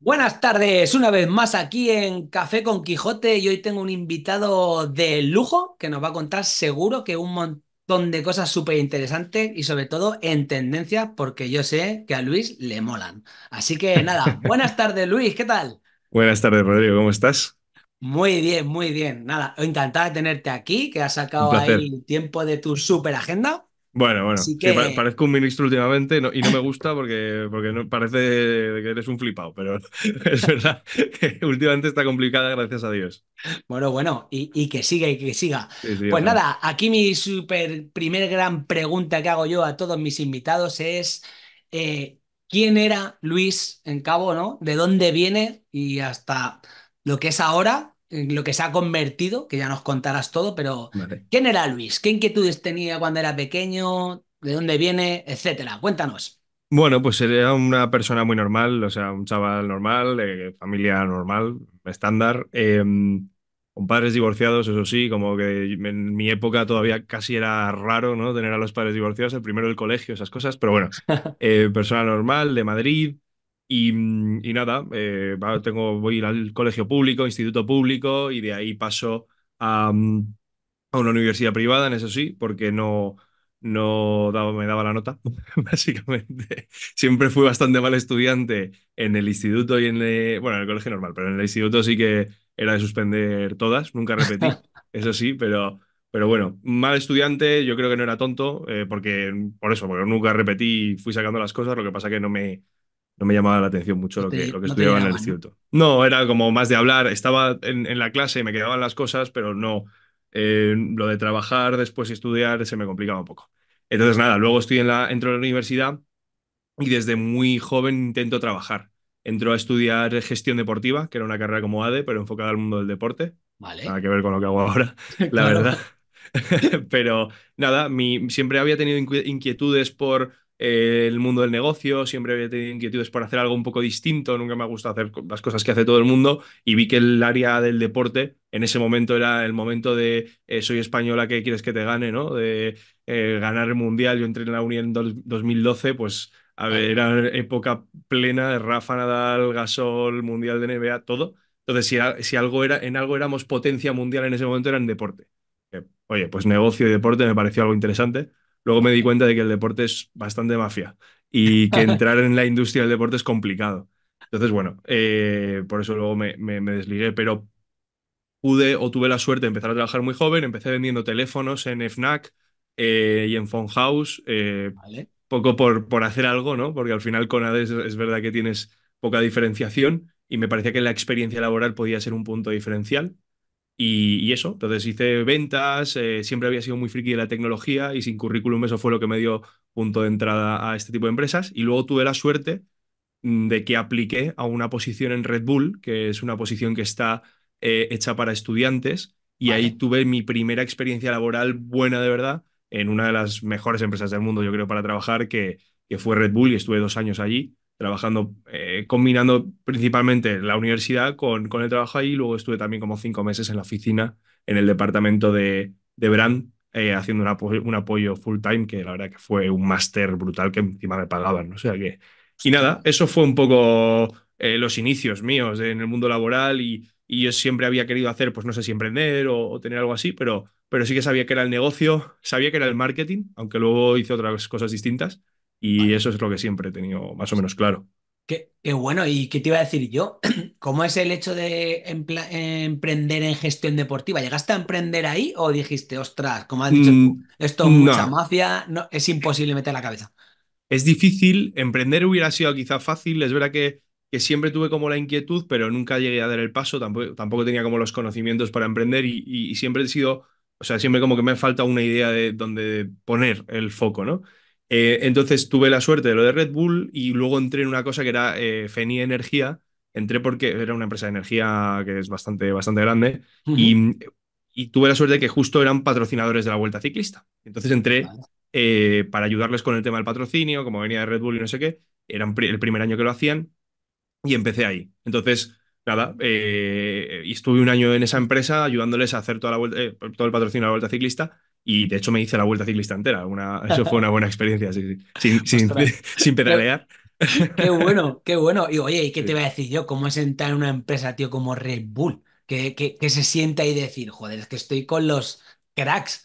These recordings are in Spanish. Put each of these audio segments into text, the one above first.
Buenas tardes, una vez más aquí en Café con Quijote y hoy tengo un invitado de lujo que nos va a contar seguro que un montón de cosas súper interesantes y sobre todo en tendencia porque yo sé que a Luis le molan. Así que nada, buenas tardes Luis, ¿qué tal? Buenas tardes Rodrigo, ¿cómo estás? Muy bien, muy bien. Nada, encantada de tenerte aquí, que has sacado ahí tiempo de tu super agenda bueno, bueno, parezco un ministro últimamente y no me gusta porque, porque no, parece que eres un flipado, pero es verdad que últimamente está complicada, gracias a Dios. Bueno, bueno, y, que siga y que siga. pues nada, aquí mi super primer gran pregunta que hago yo a todos mis invitados es eh, ¿quién era Luis en Cabo, no? ¿De dónde viene y hasta lo que es ahora? Eh, lo que se ha convertido, que ya nos contarás todo, pero ¿quién era Luis? ¿Qué inquietudes tenía cuando era pequeño? ¿De dónde viene? Etcétera. Cuéntanos. Bueno, pues era una persona muy normal, o sea, un chaval normal, de familia normal, estándar, em, con padres divorciados, eso sí, como que en mi época todavía casi era raro, ¿no? Tener a los padres divorciados, el primero del colegio, esas cosas, pero bueno, eh, persona normal, de Madrid, Mm, y, nada, eh, tengo, voy a ir al colegio público, instituto público, y de ahí paso a, mm, a una universidad privada, en eso sí, porque no, no me daba la nota, básicamente. Siempre fui bastante mal estudiante en el instituto y en el, eh, bueno, en el colegio normal, pero en el instituto sí que era de suspender todas, nunca repetí, eso sí, pero, pero bueno, mal estudiante, yo creo que no era tonto, eh, porque por eso, porque nunca repetí, fui sacando las cosas, lo que pasa que no me, no me llamaba la atención mucho lo que, lo que estudiaba en el instituto. No, era como más de hablar. Estaba en, la clase y me quedaban las cosas, pero no. Eh, lo de trabajar después y estudiar se me complicaba un poco. Entonces, nada, luego estoy en la, entro en la universidad y desde muy joven intento trabajar. Entro a estudiar gestión deportiva, que era una carrera como ADE, pero enfocada al mundo del deporte. Vale. Nada que ver con lo que hago ahora, la verdad. pero nada, mi, siempre había tenido inquietudes por eh, el mundo del negocio, siempre había tenido inquietudes por hacer algo un poco distinto, nunca me ha gustado hacer las cosas que hace todo el mundo y vi que el área del deporte en ese momento era el momento de eh, soy española, ¿qué quieres que te gane? ¿no? De eh, ganar el mundial, yo entré en la Unión en 2012, pues era época plena de Rafa Nadal, Gasol, mundial de NBA, todo. Entonces, si, si algo era, en algo éramos potencia mundial en ese momento era en deporte. Oye, pues negocio y deporte me pareció algo interesante. Luego me di cuenta de que el deporte es bastante mafia y que entrar en la industria del deporte es complicado. Entonces, bueno, eh, por eso luego me, desligué, pero pude o tuve la suerte de empezar a trabajar muy joven, empecé vendiendo teléfonos en FNAC eh, y en Phone House, eh, poco por, por hacer algo, ¿no? Porque al final con ADES es verdad que tienes poca diferenciación y me parecía que la experiencia laboral podía ser un punto diferencial. Y, eso, entonces hice ventas, eh, siempre había sido muy friki de la tecnología y sin currículum eso fue lo que me dio punto de entrada a este tipo de empresas. Y luego tuve la suerte mm, de que apliqué a una posición en Red Bull, que es una posición que está eh, hecha para estudiantes, y ahí tuve mi primera experiencia laboral buena de verdad en una de las mejores empresas del mundo, yo creo, para trabajar, que, que fue Red Bull y estuve dos años allí trabajando, eh, combinando principalmente la universidad con, el trabajo ahí. Luego estuve también como cinco meses en la oficina, en el departamento de, de brand, eh, haciendo un, apoyo full time, que la verdad que fue un máster brutal que encima me pagaban. ¿no? O sea que. Y nada, eso fue un poco eh, los inicios míos en el mundo laboral y, yo siempre había querido hacer, pues no sé si emprender o, tener algo así, pero, pero sí que sabía que era el negocio, sabía que era el marketing, aunque luego hice otras cosas distintas y eso es lo que siempre he tenido más o menos claro. Qué, bueno, ¿y qué te iba a decir yo? ¿Cómo es el hecho de emprender en gestión deportiva? ¿Llegaste a emprender ahí o dijiste, ostras, como has dicho mm, esto es mucha mafia, no, es imposible meter la cabeza? Es difícil, emprender hubiera sido quizá fácil, es verdad que, siempre tuve como la inquietud, pero nunca llegué a dar el paso, tampoco, tampoco tenía como los conocimientos para emprender y siempre he sido, o sea, siempre como que me falta una idea de dónde poner el foco, ¿no? Eh, entonces tuve la suerte de lo de Red Bull y luego entré en una cosa que era eh, Feni Energía. Entré porque era una empresa de energía que es bastante, bastante grande y, tuve la suerte de que justo eran patrocinadores de la Vuelta Ciclista. Entonces entré eh, para ayudarles con el tema del patrocinio, como venía de Red Bull y no sé qué. Era el primer año que lo hacían y empecé ahí. Entonces, nada, eh, y estuve un año en esa empresa ayudándoles a hacer toda la todo el patrocinio de la Vuelta Ciclista y de hecho me hice la vuelta ciclista entera. eso fue una buena experiencia, Sin, pedalear. Qué bueno, qué bueno. Y oye, ¿y qué te voy a decir yo? ¿Cómo es entrar en una empresa, tío, como Red Bull? Que, que, se sienta y decir, joder, es que estoy con los cracks.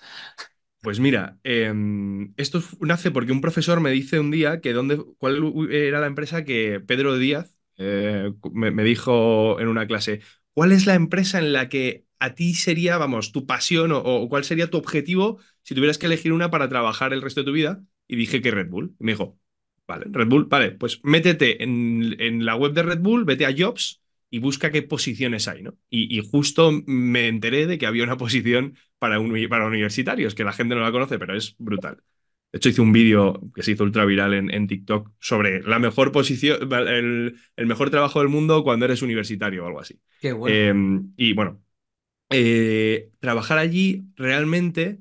Pues mira, em, esto nace porque un profesor me dice un día que dónde, cuál era la empresa que Pedro Díaz eh, me, dijo en una clase, ¿cuál es la empresa en la que a ti sería, vamos, tu pasión o, cuál sería tu objetivo si tuvieras que elegir una para trabajar el resto de tu vida? Y dije que Red Bull. Y me dijo, vale, Red Bull, vale, pues métete en, la web de Red Bull, vete a Jobs y busca qué posiciones hay, ¿no? Y, justo me enteré de que había una posición para, un, para universitarios, que la gente no la conoce, pero es brutal. De hecho, hice un vídeo que se hizo ultra viral en, TikTok sobre la mejor posición, el, mejor trabajo del mundo cuando eres universitario o algo así. Qué bueno. Em, y bueno, eh, trabajar allí realmente,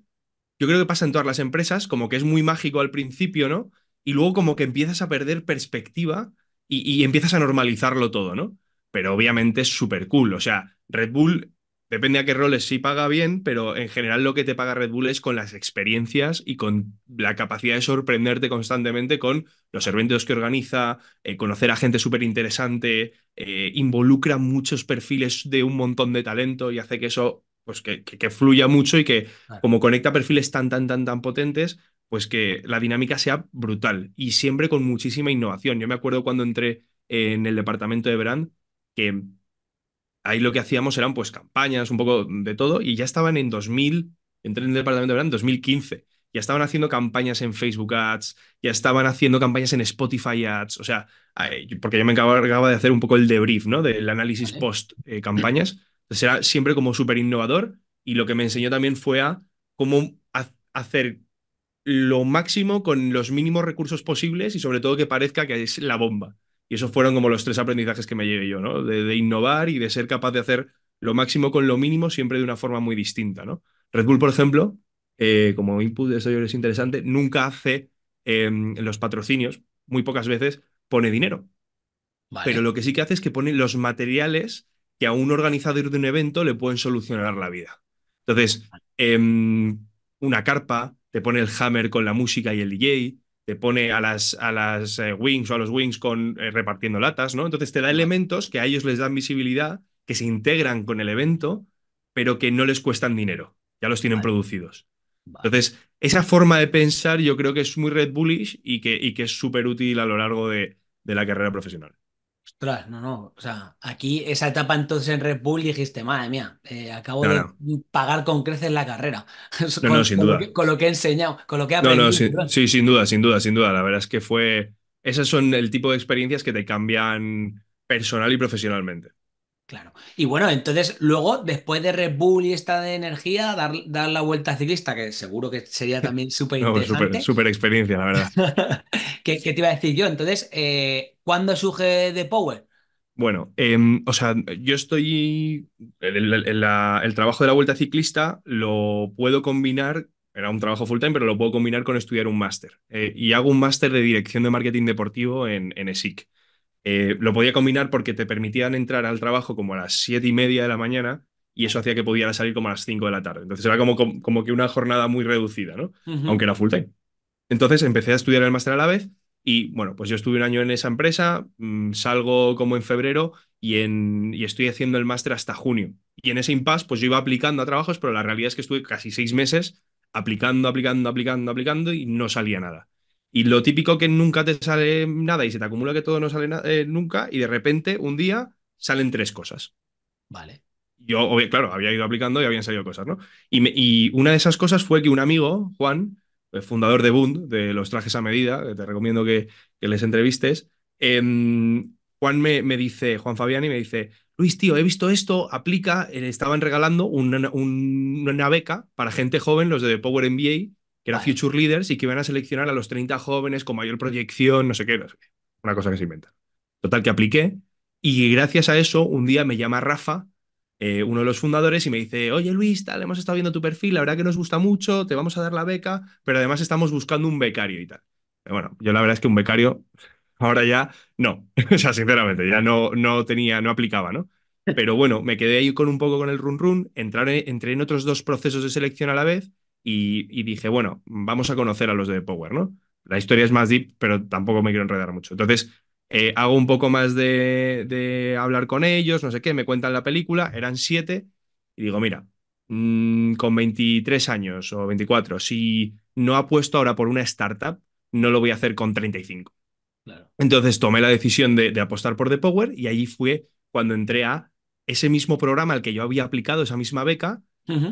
yo creo que pasa en todas las empresas, como que es muy mágico al principio, ¿no? Y luego como que empiezas a perder perspectiva y, y empiezas a normalizarlo todo, ¿no? Pero obviamente es súper cool. O sea, Red Bull Depende a qué roles sí paga bien, pero en general lo que te paga Red Bull es con las experiencias y con la capacidad de sorprenderte constantemente con los eventos que organiza, eh, conocer a gente súper interesante, eh, involucra muchos perfiles de un montón de talento y hace que eso pues que, fluya mucho y que como conecta perfiles tan, tan, tan, tan potentes, pues que la dinámica sea brutal y siempre con muchísima innovación. Yo me acuerdo cuando entré en el departamento de brand que ahí lo que hacíamos eran pues campañas, un poco de todo, y ya estaban en 2000, en el 2015, ya estaban haciendo campañas en Facebook Ads, ya estaban haciendo campañas en Spotify Ads, o sea, porque yo me encargaba de hacer un poco el debrief, ¿no? Del análisis post eh, campañas, entonces era siempre como súper innovador y lo que me enseñó también fue a cómo hacer lo máximo con los mínimos recursos posibles y sobre todo que parezca que es la bomba. Y esos fueron como los tres aprendizajes que me llevé yo, ¿no? De, innovar y de ser capaz de hacer lo máximo con lo mínimo, siempre de una forma muy distinta, ¿no? Red Bull, por ejemplo, eh, como input de yo es interesante, nunca hace em, los patrocinios, muy pocas veces pone dinero. Pero lo que sí que hace es que pone los materiales que a un organizador de un evento le pueden solucionar la vida. Entonces, em, una carpa, te pone el hammer con la música y el DJ, te pone a las, a las eh, wings o a los wings con, eh, repartiendo latas, ¿no? Entonces te da elementos que a ellos les dan visibilidad, que se integran con el evento, pero que no les cuestan dinero, ya los tienen producidos. Entonces, esa forma de pensar yo creo que es muy Red Bullish y que, y que es súper útil a lo largo de la carrera profesional. Ostras, no, no. O sea, aquí esa etapa entonces en Red Bull dijiste, madre mía, eh, acabo de pagar con creces la carrera. No, con, Lo que, con he enseñado, con lo que he aprendido. No, sí, sin duda, sin duda, sin duda. La verdad es que fue. Esas son el tipo de experiencias que te cambian personal y profesionalmente. Claro. Y bueno, entonces luego, después de Red Bull y esta de energía, dar, la vuelta ciclista, que seguro que sería también súper interesante. no, súper experiencia, la verdad. ¿Qué, te iba a decir yo? Entonces, eh, ¿cuándo surge The Power? Bueno, em, o sea, yo estoy. El, trabajo de la vuelta ciclista lo puedo combinar era un trabajo full time, pero lo puedo combinar con estudiar un máster. Eh, y hago un máster de dirección de marketing deportivo en ESIC. Eh, lo podía combinar porque te permitían entrar al trabajo como a las siete y media de la mañana y eso hacía que pudiera salir como a las 5 de la tarde. Entonces era como, como, que una jornada muy reducida, ¿no? Aunque era full time. Entonces empecé a estudiar el máster a la vez y bueno, pues yo estuve un año en esa empresa, mm, salgo como en febrero y, en, y estoy haciendo el máster hasta junio. Y en ese impasse, pues yo iba aplicando a trabajos, pero la realidad es que estuve casi seis meses aplicando, aplicando, aplicando, aplicando y no salía nada. Y lo típico que nunca te sale nada y se te acumula que todo no sale eh, nunca y de repente un día salen tres cosas. Vale. Yo, claro, había ido aplicando y habían salido cosas, ¿no? Y, y una de esas cosas fue que un amigo, Juan, el eh, fundador de Bund, de los trajes a medida, que eh, te recomiendo que, les entrevistes, em, Juan me, dice, Juan Fabiani me dice, Luis, tío, he visto esto, aplica, estaban regalando una, una beca para gente joven, los de Power MBA, que era Future Leaders y que iban a seleccionar a los 30 jóvenes con mayor proyección, no sé qué, Una cosa que se inventa. Total, que apliqué y gracias a eso un día me llama Rafa, eh, uno de los fundadores, y me dice, oye Luis, tal, hemos estado viendo tu perfil, la verdad que nos gusta mucho, te vamos a dar la beca, pero además estamos buscando un becario y tal. Eh, bueno, yo la verdad es que un becario ahora ya no, o sea, sinceramente, ya no, no tenía, no aplicaba, ¿no? Pero bueno, me quedé ahí con un poco con el run run, entré en otros dos procesos de selección a la vez y, dije, bueno, vamos a conocer a los de Power, ¿no? La historia es más deep, pero tampoco me quiero enredar mucho. Entonces, eh, hago un poco más de, hablar con ellos, no sé qué, me cuentan la película, eran siete, y digo, mira, mm, con 23 años o 24, si no apuesto ahora por una startup, no lo voy a hacer con 35. Entonces tomé la decisión de, apostar por The Power y allí fue cuando entré a ese mismo programa al que yo había aplicado esa misma beca,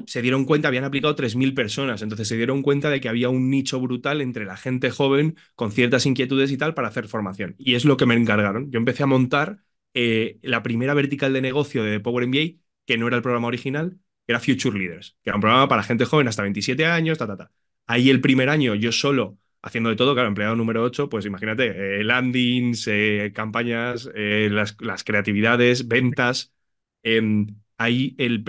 se dieron cuenta, habían aplicado 3.000 personas, entonces se dieron cuenta de que había un nicho brutal entre la gente joven con ciertas inquietudes y tal para hacer formación. Y es lo que me encargaron. Yo empecé a montar eh, la primera vertical de negocio de Power MBA, que no era el programa original, era Future Leaders, que era un programa para gente joven hasta 27 años, ta, ta, ta. Ahí el primer año yo solo haciendo de todo, claro, empleado número 8, pues imagínate, eh, landings, eh, campañas, las, las, creatividades, ventas. Em, Ahí el,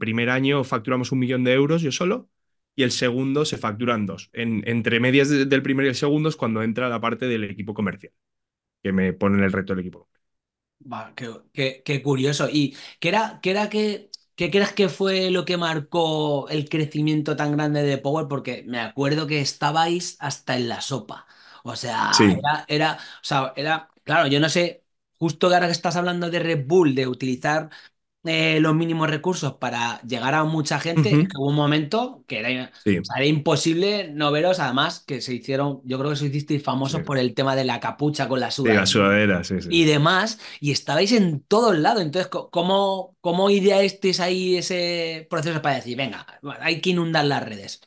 primer año facturamos un millón de euros yo solo y el segundo se facturan dos. En, entre medias del primero y el segundo es cuando entra la parte del equipo comercial, que me ponen el reto del equipo. Va, qué, curioso. ¿Y qué era, era que, crees que fue lo que marcó el crecimiento tan grande de Power? Porque me acuerdo que estabais hasta en la sopa. O sea, era, era, o sea, era, claro, yo no sé, justo ahora que estás hablando de Red Bull, de utilizar eh, los mínimos recursos para llegar a mucha gente, en algún un momento que eh, era, imposible no veros, además que se hicieron, yo creo que se hicisteis famosos por el tema de la capucha con la sudadera. y demás, y estabais en todos lados, entonces, ¿cómo, cómo ideasteis ahí ese proceso para decir, venga, hay que inundar las redes?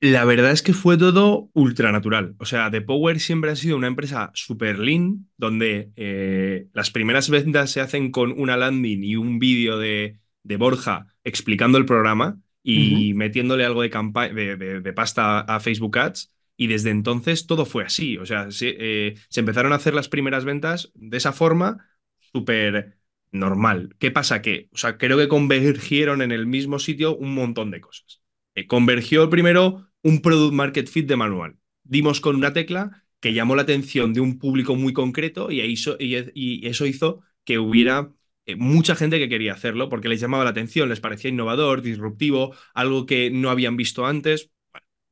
La verdad es que fue todo ultranatural. O sea, The Power siempre ha sido una empresa super lean, donde eh, las primeras ventas se hacen con una landing y un vídeo de, Borja explicando el programa y metiéndole algo de, de, de, pasta a Facebook Ads. Y desde entonces todo fue así. O sea, se, eh, empezaron a hacer las primeras ventas de esa forma súper normal. ¿Qué pasa? Que, o sea, creo que convergieron en el mismo sitio un montón de cosas. Convergió eh, convergió primero un product market fit de manual. Dimos con una tecla que llamó la atención de un público muy concreto y, eso hizo que hubiera eh, mucha gente que quería hacerlo porque les llamaba la atención, les parecía innovador, disruptivo, algo que no habían visto antes.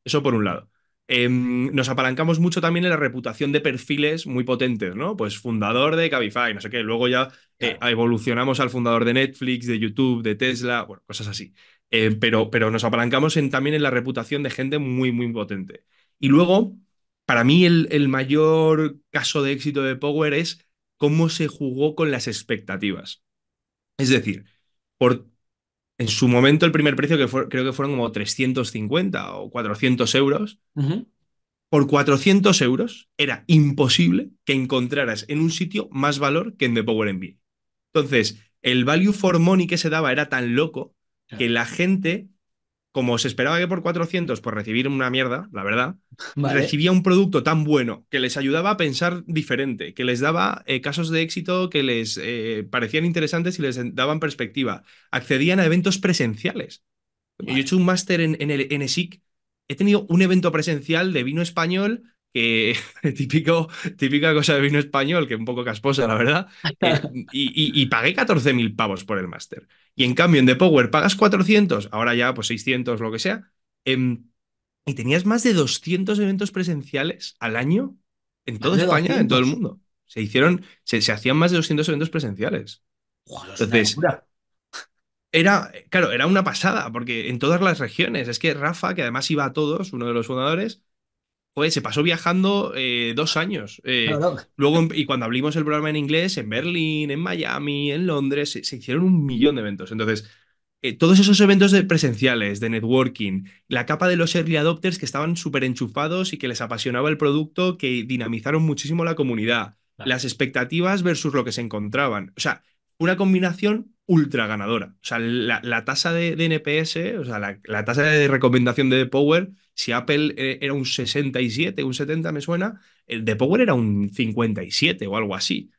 eso por un lado. Em, nos apalancamos mucho también en la reputación de perfiles muy potentes, ¿no? Pues fundador de Cabify, no sé qué, luego ya eh, evolucionamos al fundador de Netflix, de YouTube, de Tesla, bueno, cosas así. Eh, pero, pero nos apalancamos en, también en la reputación de gente muy, muy potente. Y luego, para mí, el, mayor caso de éxito de Power es cómo se jugó con las expectativas. Es decir, por, en su momento el primer precio, que creo que fueron como 350 o 400 euros, por 400 euros era imposible que encontraras en un sitio más valor que en The Power Envy. Entonces, el value for money que se daba era tan loco que la gente, como se esperaba que por 400, por recibir una mierda, la verdad, recibía un producto tan bueno que les ayudaba a pensar diferente, que les daba eh, casos de éxito que les eh, parecían interesantes y les daban perspectiva. Accedían a eventos presenciales. Yo he hecho un máster en, en el en He tenido un evento presencial de vino español típico, típica cosa de vino español, que un poco casposa, la verdad, eh, y, pagué 14.000 pavos por el máster. Y en cambio, en The Power pagas 400, ahora ya pues 600, lo que sea, em, y tenías más de 200 eventos presenciales al año en toda España, en todo el mundo. Se hicieron, se, hacían más de 200 eventos presenciales. Entonces, era, claro, era una pasada, porque en todas las regiones, es que Rafa, que además iba a todos, uno de los fundadores, se pasó viajando eh, dos años. Eh, luego, y cuando abrimos el programa en inglés, en Berlín, en Miami, en Londres, se, hicieron un millón de eventos. Entonces, eh, todos esos eventos presenciales, de networking, la capa de los early adopters que estaban súper enchufados y que les apasionaba el producto, que dinamizaron muchísimo la comunidad, las expectativas versus lo que se encontraban. O sea, una combinación ultra ganadora. O sea, la, tasa de, NPS, o sea, la, tasa de recomendación de Power, si Apple eh, era un 67, un 70 me suena, el de Power era un 57 o algo así.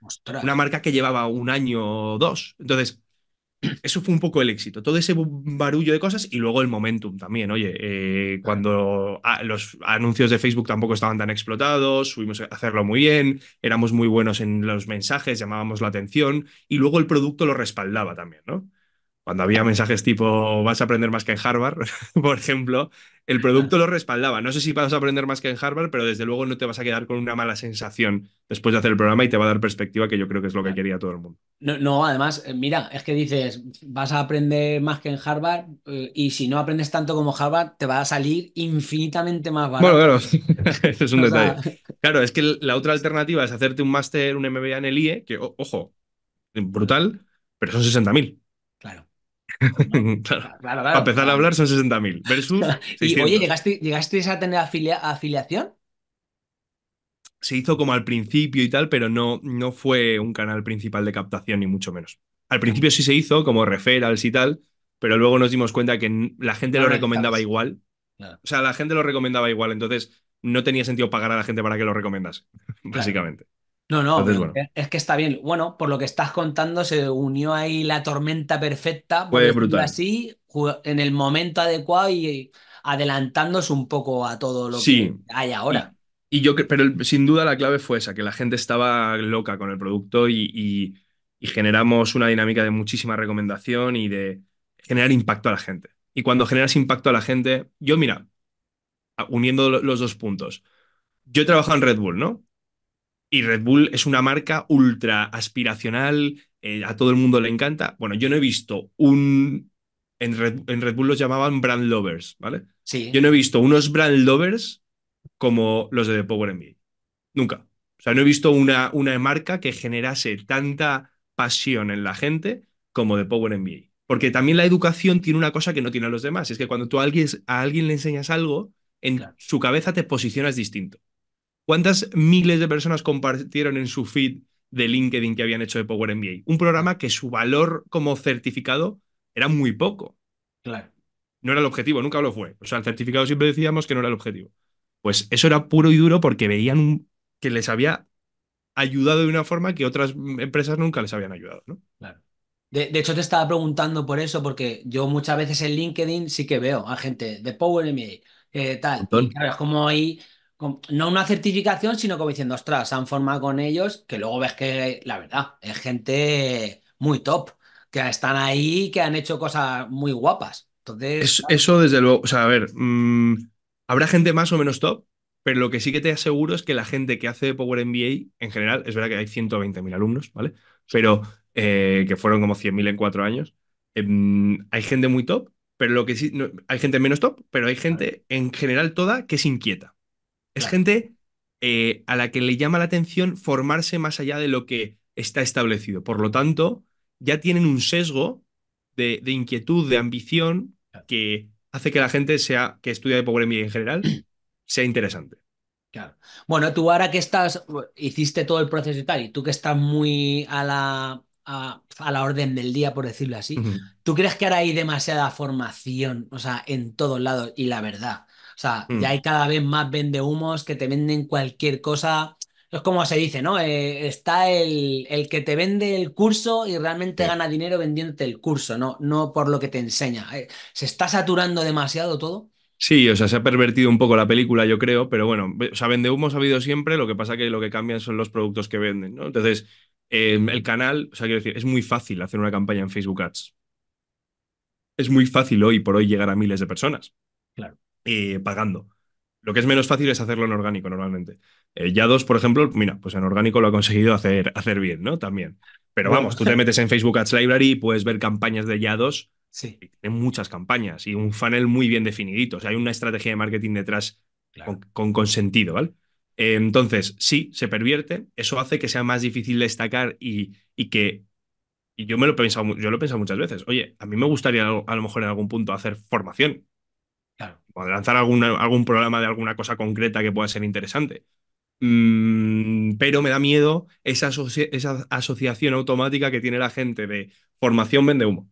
Una marca que llevaba un año o dos. Entonces, eso fue un poco el éxito, todo ese barullo de cosas y luego el momentum también, oye, eh, cuando los anuncios de Facebook tampoco estaban tan explotados, subimos a hacerlo muy bien, éramos muy buenos en los mensajes, llamábamos la atención y luego el producto lo respaldaba también, ¿no? cuando había mensajes tipo vas a aprender más que en Harvard, por ejemplo, el producto lo respaldaba. No sé si vas a aprender más que en Harvard, pero desde luego no te vas a quedar con una mala sensación después de hacer el programa y te va a dar perspectiva, que yo creo que es lo que quería todo el mundo. No, además, eh, mira, es que dices, vas a aprender más que en Harvard eh, y si no aprendes tanto como Harvard, te va a salir infinitamente más barato. Bueno, claro, es un detalle. Claro, es que la otra alternativa es hacerte un máster, un MBA en el IE, que, ojo, brutal, pero son 60.000. Para empezar a hablar son 60.000 Y oye, ¿llegaste, ¿llegasteis a tener afiliación? Se hizo como al principio y tal, pero no, no fue un canal principal de captación, ni mucho menos. Al principio sí se hizo, como referrals y tal, pero luego nos dimos cuenta que la gente lo recomendaba igual. O sea, la gente lo recomendaba igual, entonces no tenía sentido pagar a la gente para que lo recomendase, básicamente. No, no, es que está bien. Bueno, por lo que estás contando, se unió ahí la tormenta perfecta. Fue brutal. Así, en el momento adecuado y adelantándose un poco a todo lo que hay ahora. Y, yo, pero sin duda la clave fue esa, que la gente estaba loca con el producto y, y generamos una dinámica de muchísima recomendación y de generar impacto a la gente. Y cuando generas impacto a la gente, yo mira, uniendo los dos puntos, yo he trabajado en Red Bull, ¿no? Y Red Bull es una marca ultra aspiracional, eh, a todo el mundo le encanta. Bueno, yo no he visto un... En Red, Bull los llamaban brand lovers, ¿vale? Sí. Yo no he visto unos brand lovers como los de Power NBA. Nunca. O sea, no he visto una, una marca que generase tanta pasión en la gente como de Power NBA. Porque también la educación tiene una cosa que no tienen los demás. Es que cuando tú a alguien, a alguien le enseñas algo, en su cabeza te posicionas distinto. ¿Cuántas miles de personas compartieron en su feed de LinkedIn que habían hecho de Power MBA? Un programa que su valor como certificado era muy poco. Claro. No era el objetivo, nunca lo fue. O sea, el certificado siempre decíamos que no era el objetivo. Pues eso era puro y duro porque veían que les había ayudado de una forma que otras empresas nunca les habían ayudado, ¿no? Claro. De, hecho, te estaba preguntando por eso, porque yo muchas veces en LinkedIn sí que veo a gente de Power MBA, eh, tal. Y claro, es como ahí no una certificación, sino como diciendo, ostras, se han formado con ellos, que luego ves que, la verdad, es gente muy top, que están ahí, que han hecho cosas muy guapas. Entonces, eso, desde luego, o sea, a ver, mm, habrá gente más o menos top, pero lo que sí que te aseguro es que la gente que hace Power MBA, en general, es verdad que hay 120.000 alumnos, ¿vale? Pero eh, que fueron como 100.000 en cuatro años, em, hay gente muy top, pero lo que sí, hay gente menos top, pero hay gente en general toda que es inquieta. Es gente eh, a la que le llama la atención formarse más allá de lo que está establecido. Por lo tanto, ya tienen un sesgo de, inquietud, de ambición, que hace que la gente sea, que estudia de pobreza en general sea interesante. Claro. Bueno, tú ahora que estás, hiciste todo el proceso y tal, y tú que estás muy a la, a, la orden del día, por decirlo así, ¿tú crees que ahora hay demasiada formación, o sea, en todos lados? Y la verdad, o sea, mm. ya hay cada vez más vendehumos que te venden cualquier cosa. Es como se dice, ¿no? Eh, está el, que te vende el curso y realmente gana dinero vendiéndote el curso, ¿no? No por lo que te enseña. Eh, ¿Se está saturando demasiado todo? Sí, o sea, se ha pervertido un poco la película, yo creo, pero bueno, o sea, vende ha habido siempre, lo que pasa que lo que cambian son los productos que venden, ¿no? Entonces, em, el canal, o sea, quiero decir, es muy fácil hacer una campaña en Facebook Ads. Es muy fácil hoy por hoy llegar a miles de personas. Claro. Eh, pagando. Lo que es menos fácil es hacerlo en orgánico normalmente. Eh, Yados, por ejemplo, mira, pues en orgánico lo ha conseguido hacer, hacer bien, ¿no? También. Pero vamos, tú te metes en Facebook Ads Library y puedes ver campañas de Yados. Sí. Tienen muchas campañas y un funnel muy bien definidito. O sea, hay una estrategia de marketing detrás con, consentido, ¿vale? Eh, entonces, sí, se pervierte. Eso hace que sea más difícil destacar y, y que. Y yo me lo he yo lo he pensado muchas veces. Oye, a mí me gustaría a lo mejor en algún punto hacer formación Claro. O lanzar algún algún programa de alguna cosa concreta que pueda ser interesante. Mm, pero me da miedo esa, esa, asociación automática que tiene la gente de formación vende humo.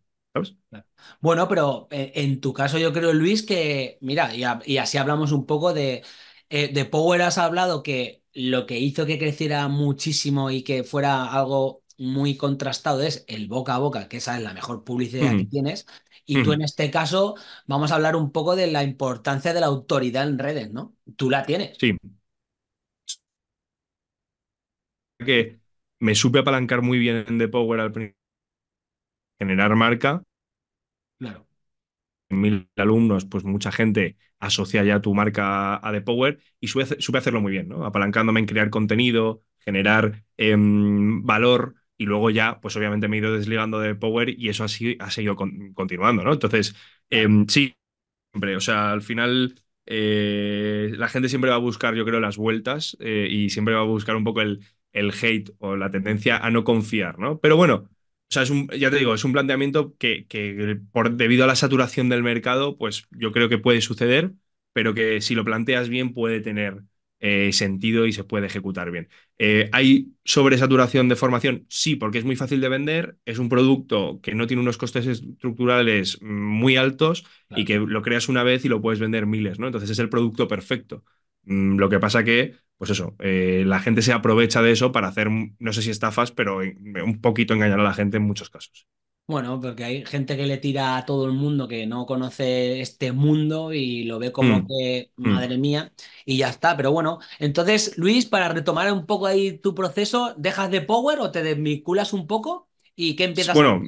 Bueno, pero eh, en tu caso yo creo, Luis, que, mira, y, así hablamos un poco de, eh, de Power, has hablado que lo que hizo que creciera muchísimo y que fuera algo muy contrastado es el boca a boca, que esa es la mejor publicidad mm. que tienes, y tú en este caso vamos a hablar un poco de la importancia de la autoridad en redes, ¿no? Tú la tienes. Sí. Que me supe apalancar muy bien The Power al principio. Generar marca. Claro. En mil alumnos, pues mucha gente asocia ya tu marca a The Power y supe, hacerlo muy bien, ¿no? Apalancándome en crear contenido, generar em, valor y luego ya, pues obviamente me he ido desligando de Power y eso ha, ha seguido continuando, ¿no? Entonces, em, sí, hombre, o sea, al final eh, la gente siempre va a buscar, yo creo, las vueltas eh, y siempre va a buscar un poco el, el hate o la tendencia a no confiar, ¿no? Pero bueno, o sea, es un, ya te digo, es un planteamiento que, que por, debido a la saturación del mercado, pues yo creo que puede suceder, pero que si lo planteas bien puede tener eh, sentido y se puede ejecutar bien. Eh, ¿Hay sobresaturación de formación? Sí, porque es muy fácil de vender, es un producto que no tiene unos costes estructurales mm, muy altos y que lo creas una vez y lo puedes vender miles, ¿no? Entonces es el producto perfecto. Mm, lo que pasa que, pues eso, eh, la gente se aprovecha de eso para hacer, no sé si estafas, pero un poquito engañar a la gente en muchos casos. Bueno, porque hay gente que le tira a todo el mundo que no conoce este mundo y lo ve como mm, que, mm. madre mía, y ya está. Pero bueno, entonces, Luis, para retomar un poco ahí tu proceso, ¿dejas de Power o te desvinculas un poco? ¿Y qué empiezas Bueno,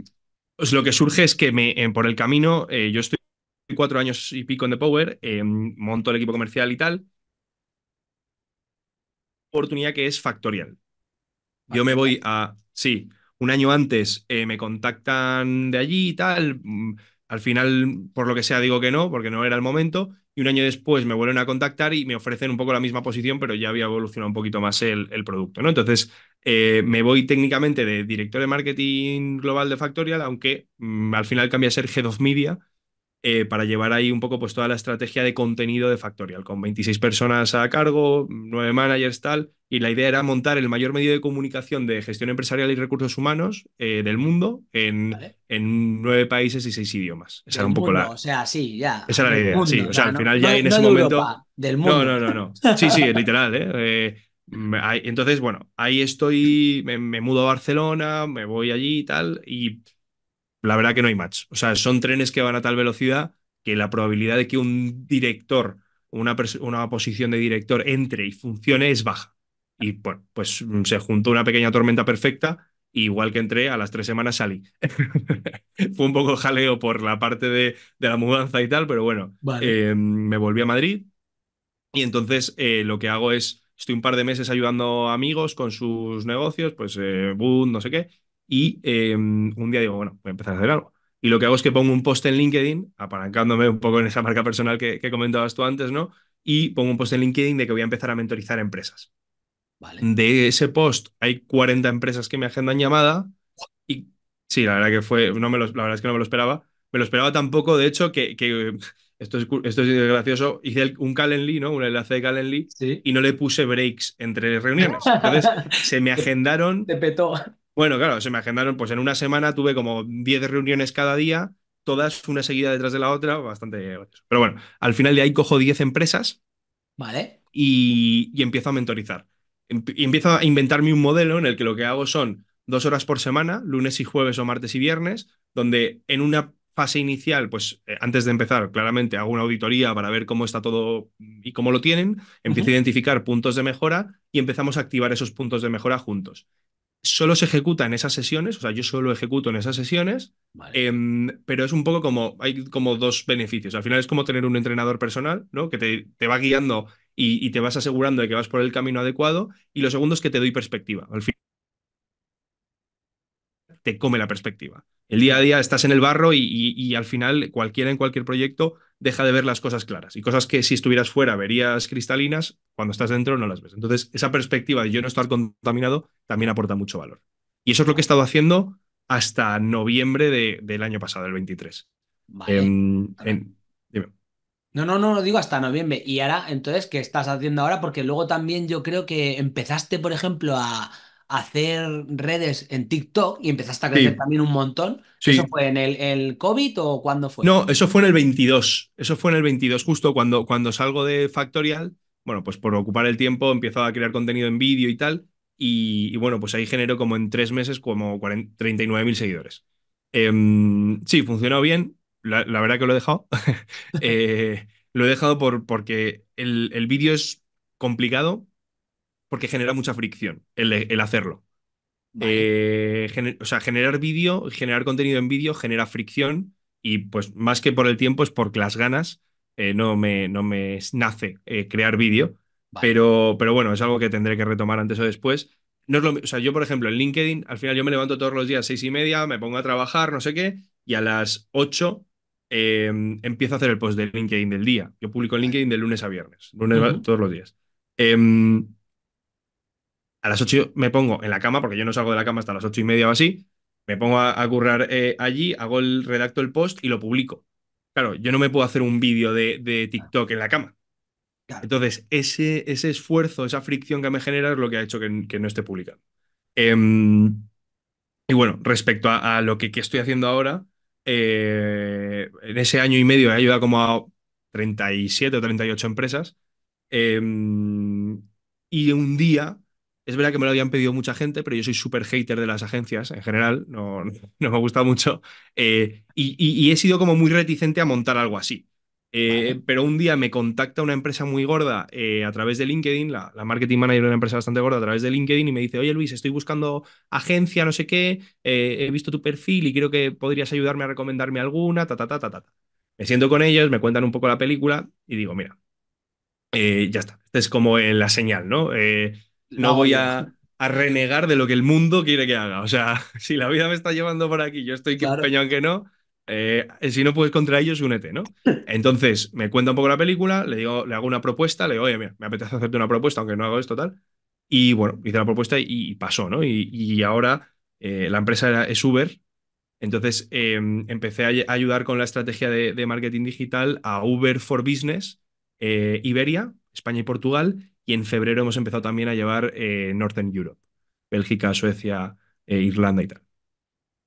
pues lo que surge es que me, eh, por el camino, eh, yo estoy cuatro años y pico en The Power, eh, monto el equipo comercial y tal. Oportunidad que es factorial. Yo me voy a. Sí, un año antes eh, me contactan de allí y tal. Mm, al final, por lo que sea, digo que no, porque no era el momento. Y un año después me vuelven a contactar y me ofrecen un poco la misma posición, pero ya había evolucionado un poquito más el, producto. ¿no? Entonces, eh, me voy técnicamente de director de marketing global de Factorial, aunque mm, al final cambia a ser G2 Media eh, para llevar ahí un poco pues, toda la estrategia de contenido de Factorial, con 26 personas a cargo, nueve managers, tal. Y la idea era montar el mayor medio de comunicación de gestión empresarial y recursos humanos eh, del mundo en, 9 países y seis idiomas. Esa era un poco la. O sea, sí, ya. Esa era la idea, sí. O sea, al final ya en ese momento. No, no, no, no. Sí, sí, literal, ¿eh? entonces, bueno, ahí estoy, me, me, mudo a Barcelona, me voy allí y tal, y la verdad que no hay match. O sea, son trenes que van a tal velocidad que la probabilidad de que un director, una, una posición de director entre y funcione es baja. Y bueno, pues mm, se juntó una pequeña tormenta perfecta. igual que entré, a las tres semanas salí. Fue un poco jaleo por la parte de, la mudanza y tal, pero bueno, eh, me volví a Madrid. Y entonces eh, lo que hago es, estoy un par de meses ayudando amigos con sus negocios, pues eh, boom, no sé qué. Y eh, un día digo, bueno, voy a empezar a hacer algo. Y lo que hago es que pongo un post en LinkedIn, apalancándome un poco en esa marca personal que, comentabas tú antes, ¿no? Y pongo un post en LinkedIn de que voy a empezar a mentorizar empresas. Vale. De ese post hay 40 empresas que me agendan llamada. Y sí, la verdad que fue, no me la verdad es que no me lo esperaba. Me lo esperaba tampoco, de hecho, que, esto, es, esto es gracioso, hice un Calendly, ¿no? Un enlace de Calendly y no le puse breaks entre reuniones. Entonces, se me agendaron. Te petó. Bueno, claro, se me agendaron, pues en una semana tuve como 10 reuniones cada día, todas una seguida detrás de la otra, bastante... Pero bueno, al final de ahí cojo 10 empresas. Vale. Y, y empiezo a mentorizar. empiezo a inventarme un modelo en el que lo que hago son dos horas por semana, lunes y jueves o martes y viernes, donde en una fase inicial, pues eh, antes de empezar, claramente hago una auditoría para ver cómo está todo y cómo lo tienen, empiezo a identificar puntos de mejora y empezamos a activar esos puntos de mejora juntos solo se ejecuta en esas sesiones, o sea, yo solo ejecuto en esas sesiones, em, pero es un poco como, hay como dos beneficios. Al final es como tener un entrenador personal, ¿no? Que te, te va guiando y, y, te vas asegurando de que vas por el camino adecuado. Y lo segundo es que te doy perspectiva. Al final come la perspectiva. El día a día estás en el barro y, al final cualquiera en cualquier proyecto deja de ver las cosas claras. Y cosas que si estuvieras fuera verías cristalinas, cuando estás dentro no las ves. Entonces, esa perspectiva de yo no estar contaminado también aporta mucho valor. Y eso es lo que he estado haciendo hasta noviembre del año pasado, el 23. Vale. Em, en, No, no, no, digo hasta noviembre. Y ahora, entonces, ¿qué estás haciendo ahora? Porque luego también yo creo que empezaste, por ejemplo, a hacer redes en TikTok y empezaste a crecer también un montón. ¿Eso fue en el, COVID o cuándo fue? No, eso fue en el 22. Eso fue en el 22, justo cuando, cuando salgo de Factorial. Bueno, pues por ocupar el tiempo empezado a crear contenido en vídeo y tal. Y, bueno, pues ahí generó como en tres meses como 39.000 seguidores. Em, sí, funcionó bien. La, verdad que lo he dejado. Eh, lo he dejado por, porque el, el vídeo es complicado porque genera mucha fricción el, hacerlo. Eh, o sea, generar vídeo, generar contenido en vídeo genera fricción y pues más que por el tiempo es porque las ganas eh, no, me, no me nace eh, crear vídeo. Pero, pero bueno, es algo que tendré que retomar antes o después. No lo, o sea, yo, por ejemplo, en LinkedIn, al final yo me levanto todos los días seis y media, me pongo a trabajar, no sé qué, y a las ocho em, empiezo a hacer el post de LinkedIn del día. Yo publico en LinkedIn de lunes a viernes, lunes todos los días. Em, a las ocho me pongo en la cama, porque yo no salgo de la cama hasta las ocho y media o así, me pongo a, currar eh, allí, hago el redacto el post y lo publico. Claro, yo no me puedo hacer un vídeo de, TikTok en la cama. Entonces, ese, ese esfuerzo, esa fricción que me genera es lo que ha hecho que, no esté publicado. Em, y bueno, respecto a, lo que, estoy haciendo ahora, eh, en ese año y medio he ayudado como a 37 o 38 empresas. Em, y un día es verdad que me lo habían pedido mucha gente, pero yo soy súper hater de las agencias en general, no, no me gusta mucho. Eh, y, he sido como muy reticente a montar algo así. Eh, pero un día me contacta una empresa muy gorda eh, a través de LinkedIn, la, marketing manager de una empresa bastante gorda a través de LinkedIn y me dice, oye Luis, estoy buscando agencia, no sé qué, he visto tu perfil y creo que podrías ayudarme a recomendarme alguna, ta, ta, ta, ta, ta. Me siento con ellos, me cuentan un poco la película y digo, mira, ya está, este es como en la señal, ¿no? no voy a, renegar de lo que el mundo quiere que haga. O sea, si la vida me está llevando por aquí, yo estoy que que no. Eh, eh, si no puedes contra ellos, únete, ¿no? Entonces, me cuenta un poco la película, le digo, le hago una propuesta, le digo, oye, mira, me apetece hacerte una propuesta, aunque no hago esto, tal. Y bueno, hice la propuesta y, pasó, ¿no? Y, ahora eh, la empresa es Uber, entonces em, empecé a, ayudar con la estrategia de, marketing digital a Uber for Business, Iberia, España y Portugal, y en febrero hemos empezado también a llevar eh, Northern Europe, Bélgica, Suecia, eh, Irlanda y tal.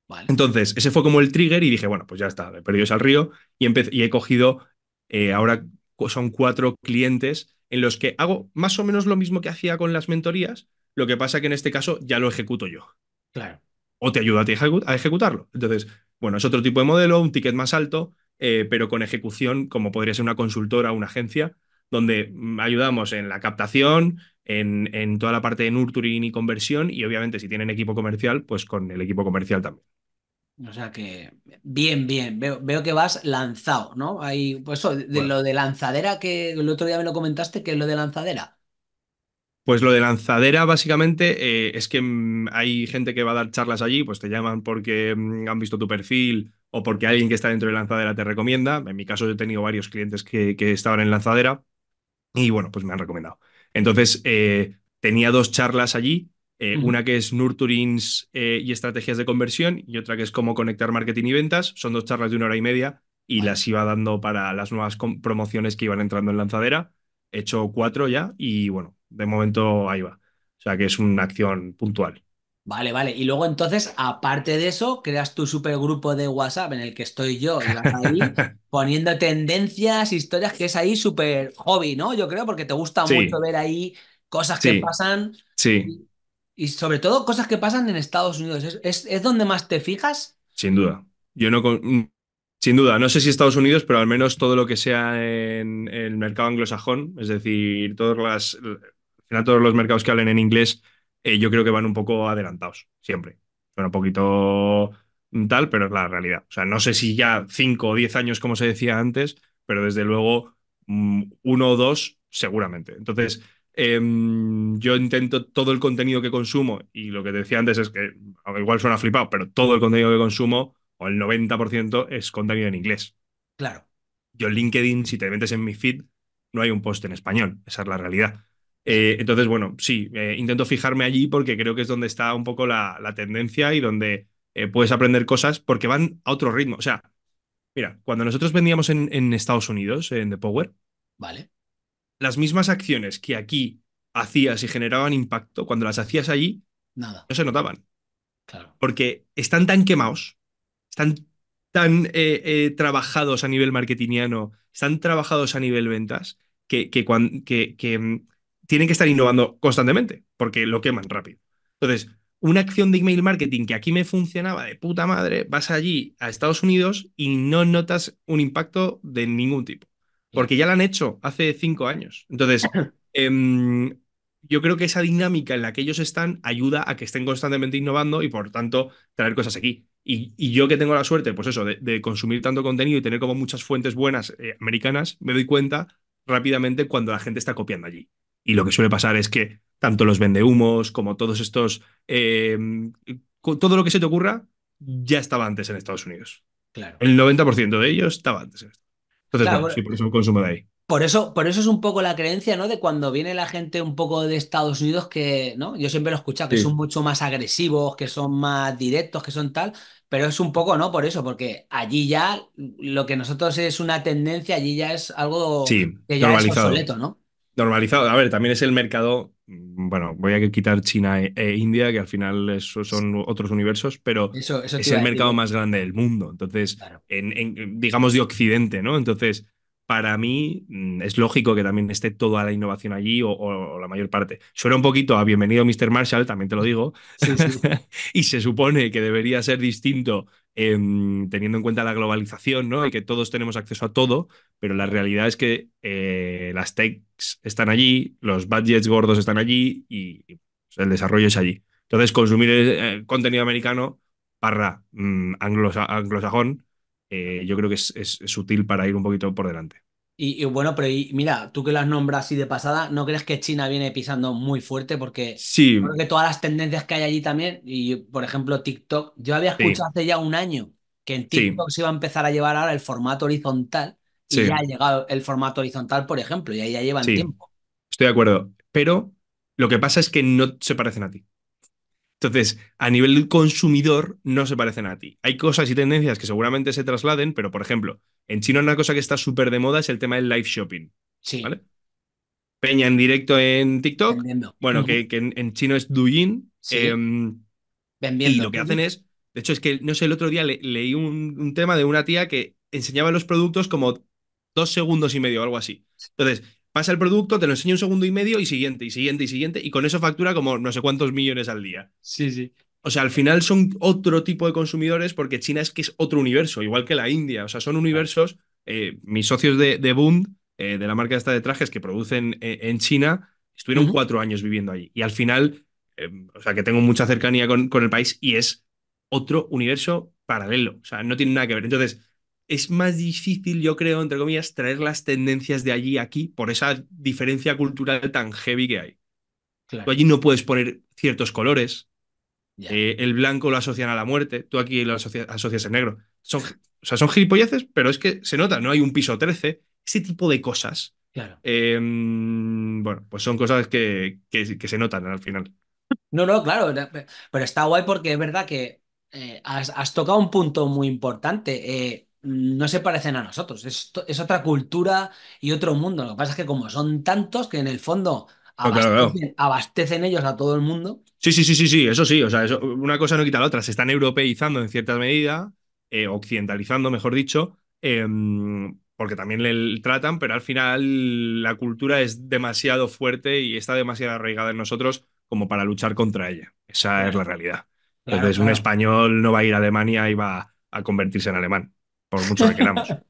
Vale. Entonces, ese fue como el trigger y dije, bueno, pues ya está, he perdido al río y, y he cogido, eh, ahora son cuatro clientes en los que hago más o menos lo mismo que hacía con las mentorías, lo que pasa que en este caso ya lo ejecuto yo. Claro. O te ayuda a, ejecutarlo. Entonces, bueno, es otro tipo de modelo, un ticket más alto, pero con ejecución, como podría ser una consultora, o una agencia, donde ayudamos en la captación, en, toda la parte de nurturing y conversión y obviamente si tienen equipo comercial, pues con el equipo comercial también. O sea que, bien, bien, veo, que vas lanzado, ¿no? Hay, pues de lo de lanzadera, que el otro día me lo comentaste, que es lo de lanzadera? Pues lo de lanzadera, básicamente, eh, es que mm, hay gente que va a dar charlas allí, pues te llaman porque mm, han visto tu perfil o porque alguien que está dentro de lanzadera te recomienda. En mi caso, yo he tenido varios clientes que estaban en lanzadera. Y bueno, pues me han recomendado. Entonces, eh, tenía dos charlas allí, eh, una que es Nurturings eh, y estrategias de conversión y otra que es cómo conectar marketing y ventas. Son dos charlas de una hora y media y las iba dando para las nuevas promociones que iban entrando en lanzadera. He hecho cuatro ya y bueno, de momento ahí va. O sea que es una acción puntual. Vale, vale. Y luego entonces, aparte de eso, creas tu supergrupo de WhatsApp en el que estoy yo poniendo tendencias, historias, que es ahí súper hobby, ¿no? Yo creo, porque te gusta mucho ver ahí cosas que pasan. Sí. Y, sobre todo cosas que pasan en Estados Unidos. ¿Es, donde más te fijas? Sin duda. Yo no... Mm, sin duda, no sé si Estados Unidos, pero al menos todo lo que sea en el mercado anglosajón, es decir, todas las, todos los mercados que hablen en inglés eh, yo creo que van un poco adelantados, siempre. Son un poquito mm, tal, pero es la realidad. O sea, no sé si ya cinco o diez años, como se decía antes, pero desde luego mm, uno o dos, seguramente. Entonces, em, yo intento todo el contenido que consumo, y lo que te decía antes es que igual suena flipado, pero todo el contenido que consumo, o el 90%, es contenido en inglés. Claro. Yo en LinkedIn, si te metes en mi feed, no hay un post en español. Esa es la realidad. Eh, entonces, bueno, sí, eh, intento fijarme allí porque creo que es donde está un poco la, tendencia y donde eh, puedes aprender cosas porque van a otro ritmo. O sea, mira, cuando nosotros vendíamos en, Estados Unidos, en The Power, vale. las mismas acciones que aquí hacías y generaban impacto, cuando las hacías allí, Nada. no se notaban. Claro. Porque están tan quemados, están tan trabajados a nivel marketingiano, están trabajados a nivel ventas, que, que, que, que mm, tienen que estar innovando constantemente porque lo queman rápido. Entonces, una acción de email marketing que aquí me funcionaba de puta madre, vas allí a Estados Unidos y no notas un impacto de ningún tipo, porque ya la han hecho hace cinco años. Entonces, em, yo creo que esa dinámica en la que ellos están ayuda a que estén constantemente innovando y por tanto traer cosas aquí. Y, yo que tengo la suerte, pues eso, de, consumir tanto contenido y tener como muchas fuentes buenas eh, americanas, me doy cuenta rápidamente cuando la gente está copiando allí. Y lo que suele pasar es que tanto los vendehumos como todos estos, eh, todo lo que se te ocurra, ya estaba antes en Estados Unidos. Claro. El 90% de ellos estaba antes. Entonces, claro, sí, por eso consumo de ahí. Por eso, por eso es un poco la creencia, ¿no? De cuando viene la gente un poco de Estados Unidos que, ¿no? Yo siempre lo he escuchado, que son mucho más agresivos, que son más directos, que son tal, pero es un poco, ¿no? Por eso, porque allí ya lo que nosotros es una tendencia, allí ya es algo que ya es obsoleto, ¿no? normalizado. A ver, también es el mercado. Mm, bueno, voy a quitar China e, e India, que al final son otros universos, pero es el mercado más grande del mundo. Entonces, en, digamos de Occidente, ¿no? Entonces, para mí mm, es lógico que también esté toda la innovación allí o, la mayor parte. Suena un poquito a bienvenido Mr. Marshall, también te lo digo, y se supone que debería ser distinto Em, teniendo en cuenta la globalización ¿no? y que todos tenemos acceso a todo, pero la realidad es que eh, las techs están allí, los budgets gordos están allí y, pues, el desarrollo es allí. Entonces, consumir eh, contenido americano, para mm, anglosajón, eh, yo creo que es, es útil para ir un poquito por delante. Y, bueno, pero mira, tú que las nombras así de pasada, ¿no crees que China viene pisando muy fuerte? Porque creo que todas las tendencias que hay allí también, y por ejemplo TikTok, yo había escuchado hace ya un año que en TikTok se iba a empezar a llevar ahora el formato horizontal, y ya ha llegado el formato horizontal, por ejemplo, y ahí ya llevan tiempo. Estoy de acuerdo, pero lo que pasa es que no se parecen a ti. Entonces, a nivel consumidor no se parecen a ti. Hay cosas y tendencias que seguramente se trasladen, pero por ejemplo, en China una cosa que está súper de moda es el tema del live shopping. Sí. ¿vale? Peña en directo en TikTok. Bueno, que, en, chino es Douyin. Sí. Em, y lo que hacen es, de hecho es que, no sé, el otro día leí un, tema de una tía que enseñaba los productos como dos segundos y medio, o algo así. Entonces, pasa el producto, te lo enseña un segundo y medio y siguiente, y siguiente, y siguiente, y con eso factura como no sé cuántos millones al día. Sí, sí. O sea, al final son otro tipo de consumidores porque China es que es otro universo, igual que la India. O sea, son universos. Eh, mis socios de, de Bund, eh, de la marca esta de trajes que producen eh, en China, estuvieron cuatro años viviendo allí. Y al final, em, o sea, que tengo mucha cercanía con, con el país y es otro universo paralelo. O sea, no tiene nada que ver. Entonces, es más difícil, yo creo, entre comillas, traer las tendencias de allí aquí por esa diferencia cultural tan heavy que hay. Tú allí no puedes poner ciertos colores. Eh, el blanco lo asocian a la muerte, tú aquí lo asocias al negro. Son, o sea, son gilipolleces, pero es que se nota, no hay un piso 13, ese tipo de cosas. Claro. Em, bueno, pues son cosas que, que, se notan al final. No, no, claro, eh, pero está guay porque es verdad que eh, has, has, tocado un punto muy importante no se parecen a nosotros. Es, otra cultura y otro mundo. Lo que pasa es que como son tantos que en el fondo abastecen, ellos a todo el mundo. Sí, sí, sí, sí, sí, eso sí. O sea, una cosa no quita la otra. Se están europeizando en cierta medida, eh, occidentalizando, mejor dicho, em, porque también le tratan, pero al final la cultura es demasiado fuerte y está demasiado arraigada en nosotros como para luchar contra ella. Esa es la realidad. Entonces, un español no va a ir a Alemania y va a convertirse en alemán por mucho que queramos.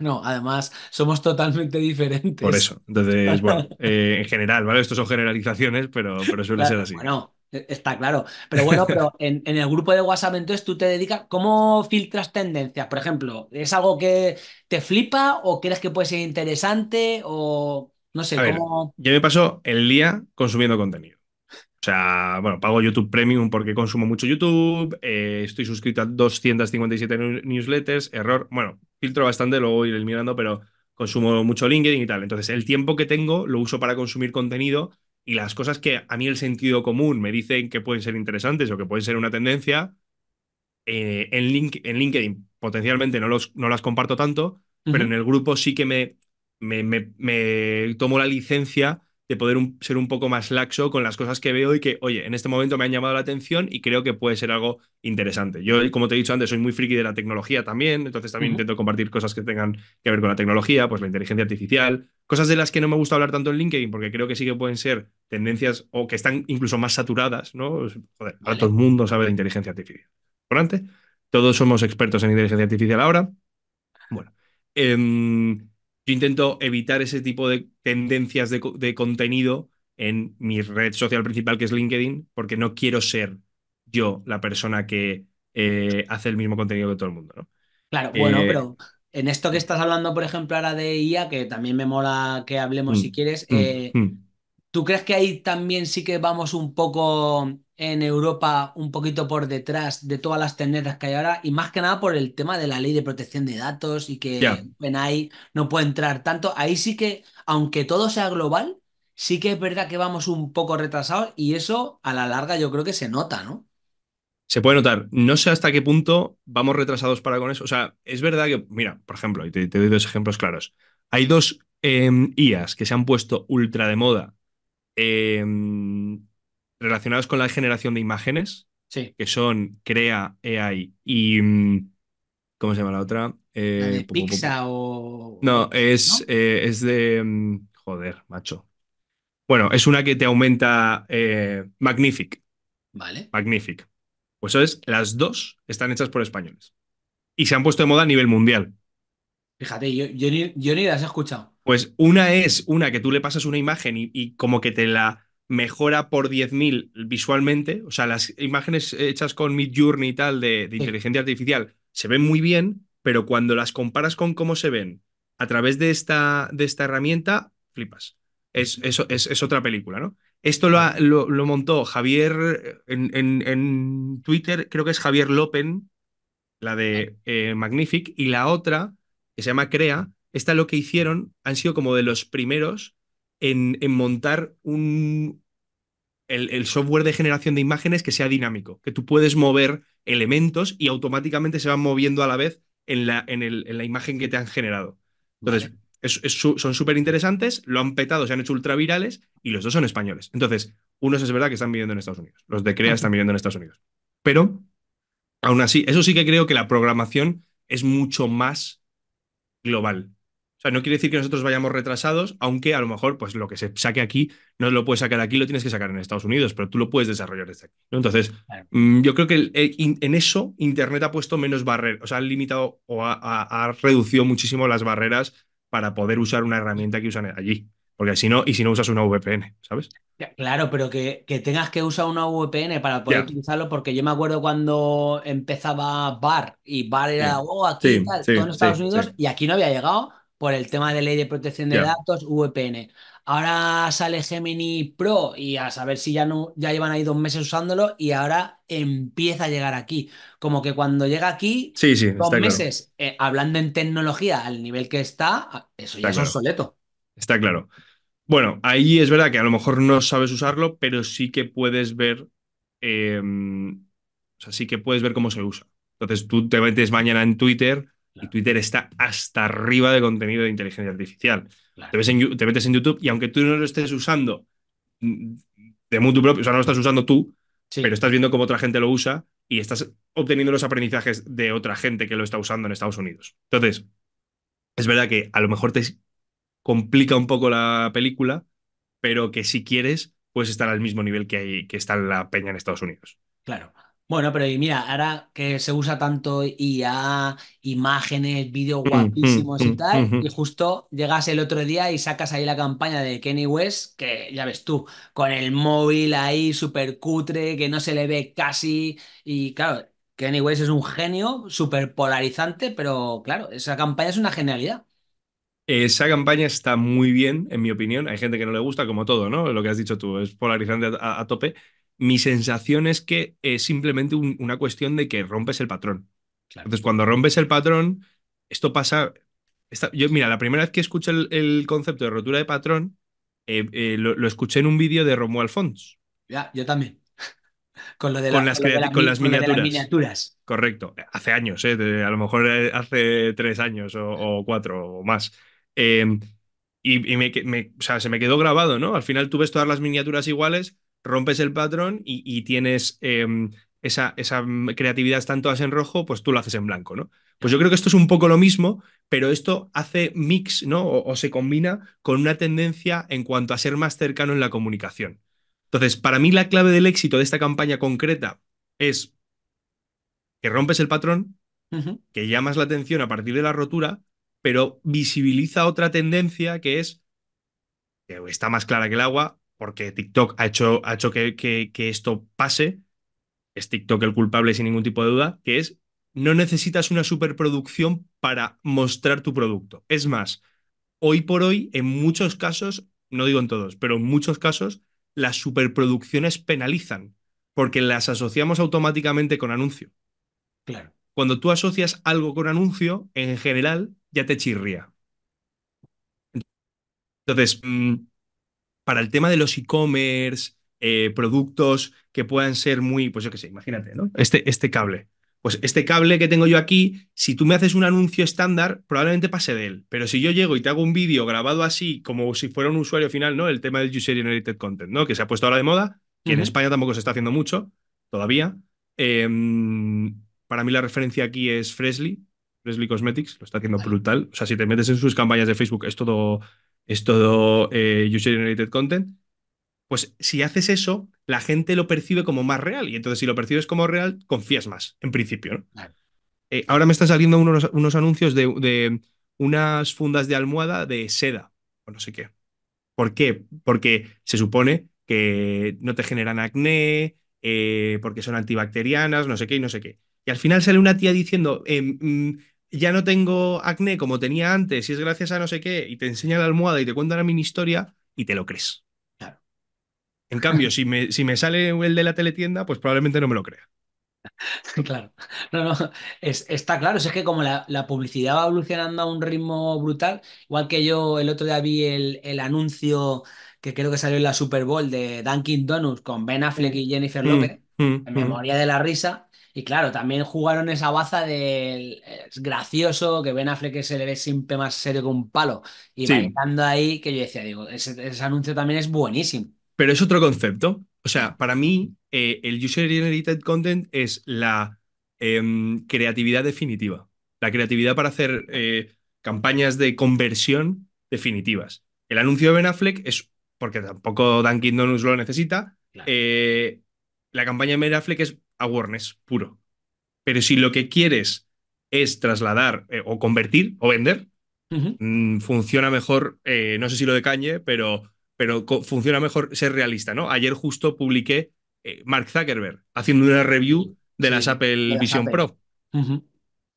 No, además somos totalmente diferentes. Por eso. Entonces, bueno, eh, en general, ¿vale? Estos son generalizaciones, pero, pero suele ser así. Bueno, e, está claro. Pero bueno, pero en, el grupo de WhatsApp entonces tú te dedicas, ¿cómo filtras tendencias? Por ejemplo, ¿es algo que te flipa o crees que puede ser interesante o no sé, cómo... yo me paso el día consumiendo contenido. O sea, bueno, pago YouTube Premium porque consumo mucho YouTube, eh, estoy suscrito a 257 newsletters, error, bueno, filtro bastante, luego ir mirando, pero consumo mucho LinkedIn y tal. Entonces, el tiempo que tengo lo uso para consumir contenido y las cosas que a mí el sentido común me dicen que pueden ser interesantes o que pueden ser una tendencia, eh, en, LinkedIn potencialmente no, los, no las comparto tanto, pero en el grupo sí que me, me, me tomo la licencia de poder ser un poco más laxo con las cosas que veo y que, oye, en este momento me han llamado la atención y creo que puede ser algo interesante. Yo, como te he dicho antes, soy muy friki de la tecnología también, entonces también intento compartir cosas que tengan que ver con la tecnología, pues la inteligencia artificial, cosas de las que no me gusta hablar tanto en LinkedIn porque creo que sí que pueden ser tendencias o que están incluso más saturadas, ¿no? Joder, ahora todo el mundo sabe de inteligencia artificial. Por antes, todos somos expertos en inteligencia artificial ahora. Bueno. Em, yo intento evitar ese tipo de tendencias de, contenido en mi red social principal, que es LinkedIn, porque no quiero ser yo la persona que eh, hace el mismo contenido que todo el mundo, ¿no? Claro, bueno, eh, pero en esto que estás hablando, por ejemplo, ahora de IA, que también me mola que hablemos mm, si quieres, mm, eh, mm. ¿tú crees que ahí también sí que vamos un poco en Europa un poquito por detrás de todas las tendencias que hay ahora y más que nada por el tema de la ley de protección de datos y que Benay ahí no puede entrar tanto. Ahí sí que, aunque todo sea global, sí que es verdad que vamos un poco retrasados y eso a la larga yo creo que se nota, ¿no? Se puede notar. No sé hasta qué punto vamos retrasados para con eso. O sea, es verdad que, mira, por ejemplo, y te, doy dos ejemplos claros. Hay dos em, IAs que se han puesto ultra de moda em, relacionados con la generación de imágenes, que son Crea, AI y... Mm, ¿Cómo se llama la otra? Eh, ¿La de Pixa o...? No, es, eh, es de... Mm, joder, macho. Bueno, es una que te aumenta eh, Magnific. Vale. Magnific. Pues eso es, las dos están hechas por españoles. Y se han puesto de moda a nivel mundial. Fíjate, yo, yo, ni, yo las he escuchado. Pues una es una que tú le pasas una imagen y como que te la mejora por 10.000 visualmente, o sea, las imágenes hechas con Midjourney y tal de, inteligencia artificial se ven muy bien, pero cuando las comparas con cómo se ven a través de esta, de esta herramienta, flipas. Es, es, otra película, ¿no? Esto lo, montó Javier en, Twitter, creo que es Javier Lopen, la de eh, Magnific, y la otra, que se llama Crea, esta lo que hicieron, han sido como de los primeros en, montar un, el, software de generación de imágenes que sea dinámico, que tú puedes mover elementos y automáticamente se van moviendo a la vez en la, en en la imagen que te han generado. Entonces, son súper interesantes, lo han petado, se han hecho ultravirales y los dos son españoles. Entonces, unos es verdad que están viviendo en Estados Unidos, los de CREA están viviendo en Estados Unidos. Pero, aún así, eso sí que creo que la programación es mucho más global sea, no quiere decir que nosotros vayamos retrasados, aunque a lo mejor, pues lo que se saque aquí, no lo puedes sacar aquí, lo tienes que sacar en Estados Unidos, pero tú lo puedes desarrollar desde aquí. Entonces, mm, yo creo que en eso Internet ha puesto menos barreras, o sea, ha limitado o ha, reducido muchísimo las barreras para poder usar una herramienta que usan allí. Porque si no, y si no usas una VPN, ¿sabes? Claro, pero que, tengas que usar una VPN para poder utilizarlo, porque yo me acuerdo cuando empezaba Bar y Bar era, oh, aquí en Estados Unidos y aquí no había llegado por el tema de ley de protección de datos, VPN. Ahora sale Gemini Pro y a saber si ya no ya llevan ahí dos meses usándolo y ahora empieza a llegar aquí. Como que cuando llega aquí, sí, sí, dos meses eh, hablando en tecnología al nivel que está, ah, eso ya es obsoleto. Está claro. Bueno, ahí es verdad que a lo mejor no sabes usarlo, pero sí que puedes ver, em, o sea, sí que puedes ver cómo se usa. Entonces tú te metes mañana en Twitter y Twitter está hasta arriba de contenido de inteligencia artificial. Te, metes en YouTube y aunque tú no lo estés usando mm, de mutuo propio, o sea, no lo estás usando tú, pero estás viendo cómo otra gente lo usa y estás obteniendo los aprendizajes de otra gente que lo está usando en Estados Unidos. Entonces, es verdad que a lo mejor te complica un poco la película, pero que si quieres, puedes estar al mismo nivel que, hay, que está la peña en Estados Unidos. Claro. Bueno, pero mira, ahora que se usa tanto IA, imágenes, vídeos mm, mm, guapísimos y mm, tal, y justo llegas el otro día y sacas ahí la campaña de Kenny West, que ya ves tú, con el móvil ahí súper cutre, que no se le ve casi, y claro, Kenny West es un genio súper polarizante, pero claro, esa campaña es una genialidad. Esa campaña está muy bien, en mi opinión. Hay gente que no le gusta, como todo, ¿no? Lo que has dicho tú, es polarizante a tope mi sensación es que es simplemente una cuestión de que rompes el patrón. Entonces, cuando rompes el patrón, esto pasa. yo, mira, la primera vez que escuché el, concepto de rotura de patrón, eh, eh, lo, escuché en un vídeo de Romuald Fons. Ya, yo también. Con, lo de las, miniaturas. Correcto. Hace años, eh, a lo mejor hace tres años o, cuatro o más. y, se me quedó grabado, ¿no? Al final tú ves todas las miniaturas iguales, rompes el patrón y, tienes em, esa, esa creatividad, están todas en rojo, pues tú lo haces en blanco, ¿no? Pues yo creo que esto es un poco lo mismo, pero esto hace mix, ¿no? O, se combina con una tendencia en cuanto a ser más cercano en la comunicación. Entonces, para mí la clave del éxito de esta campaña concreta es que rompes el patrón, que llamas la atención a partir de la rotura, pero visibiliza otra tendencia que es, que está más clara que el agua, porque TikTok ha hecho, ha hecho que, que, esto pase, es TikTok el culpable sin ningún tipo de duda, que es no necesitas una superproducción para mostrar tu producto. Es más, hoy por hoy, en muchos casos, no digo en todos, pero en muchos casos, las superproducciones penalizan porque las asociamos automáticamente con anuncio. Claro. Cuando tú asocias algo con anuncio, en general, ya te chirría. Entonces, mm, para el tema de los e-commerce, eh, productos que puedan ser muy, pues yo qué sé, imagínate, ¿no? Este, este cable. Pues este cable que tengo yo aquí, si tú me haces un anuncio estándar, probablemente pase de él. Pero si yo llego y te hago un vídeo grabado así, como si fuera un usuario final, ¿no? El tema del User Generated Content, ¿no? Que se ha puesto ahora de moda, que en España tampoco se está haciendo mucho todavía. Em, para mí la referencia aquí es Fresley, Fresley Cosmetics, lo está haciendo brutal. O sea, si te metes en sus campañas de Facebook, es todo es todo eh, user-generated content, pues si haces eso, la gente lo percibe como más real. Y entonces, si lo percibes como real, confías más, en principio. ¿no? Eh, ahora me están saliendo unos, unos anuncios de, unas fundas de almohada de seda o no sé qué. ¿Por qué? Porque se supone que no te generan acné, eh, porque son antibacterianas, no sé qué y no sé qué. Y al final sale una tía diciendo, em, mm, ya no tengo acné como tenía antes y es gracias a no sé qué, y te enseña la almohada y te cuenta la mini historia y te lo crees. Claro. En cambio, si, me, si me sale el de la teletienda, pues probablemente no me lo crea. Claro, no, no, está claro, es que como la, publicidad va evolucionando a un ritmo brutal, igual que yo el otro día vi el, anuncio que creo que salió en la Super Bowl de Dunkin' Donuts con Ben Affleck y Jennifer mm, Lopez mm, en mm. memoria de la risa, y claro, también jugaron esa baza del gracioso, que Ben Affleck se le ve siempre más serio que un palo. Y sí. ahí, que yo decía, digo, ese, anuncio también es buenísimo. Pero es otro concepto. O sea, para mí, eh, el User Generated Content es la em, creatividad definitiva. La creatividad para hacer eh, campañas de conversión definitivas. El anuncio de Ben Affleck es porque tampoco Dunkin Donuts lo necesita. Eh, la campaña de Ben Affleck es awareness puro. Pero si lo que quieres es trasladar eh, o convertir o vender, mm, funciona mejor, eh, no sé si lo de Kanye, pero, pero funciona mejor ser realista, ¿no? Ayer justo publiqué eh, Mark Zuckerberg haciendo una review de las Apple Vision Pro.